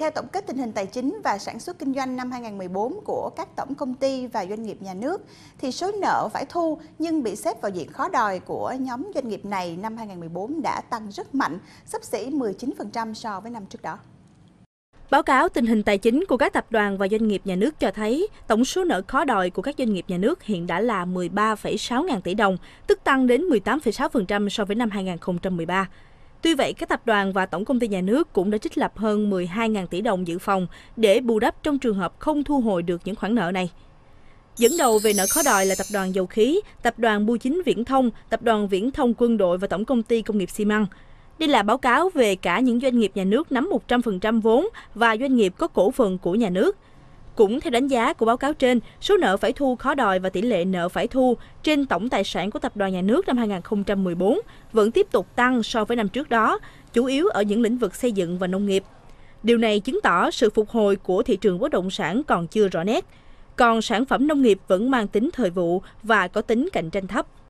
Theo tổng kết tình hình tài chính và sản xuất kinh doanh năm 2014 của các tổng công ty và doanh nghiệp nhà nước, thì số nợ phải thu nhưng bị xếp vào diện khó đòi của nhóm doanh nghiệp này năm 2014 đã tăng rất mạnh, sắp xỉ 19% so với năm trước đó. Báo cáo tình hình tài chính của các tập đoàn và doanh nghiệp nhà nước cho thấy tổng số nợ khó đòi của các doanh nghiệp nhà nước hiện đã là 13,6 ngàn tỷ đồng, tức tăng đến 18,6% so với năm 2013. Tuy vậy, các tập đoàn và Tổng công ty nhà nước cũng đã trích lập hơn 12.000 tỷ đồng dự phòng để bù đắp trong trường hợp không thu hồi được những khoản nợ này. Dẫn đầu về nợ khó đòi là Tập đoàn Dầu khí, Tập đoàn Bưu chính Viễn thông, Tập đoàn Viễn thông Quân đội và Tổng công ty Công nghiệp xi măng. Đây là báo cáo về cả những doanh nghiệp nhà nước nắm 100% vốn và doanh nghiệp có cổ phần của nhà nước. Cũng theo đánh giá của báo cáo trên, số nợ phải thu khó đòi và tỷ lệ nợ phải thu trên tổng tài sản của tập đoàn nhà nước năm 2014 vẫn tiếp tục tăng so với năm trước đó, chủ yếu ở những lĩnh vực xây dựng và nông nghiệp. Điều này chứng tỏ sự phục hồi của thị trường bất động sản còn chưa rõ nét, còn sản phẩm nông nghiệp vẫn mang tính thời vụ và có tính cạnh tranh thấp.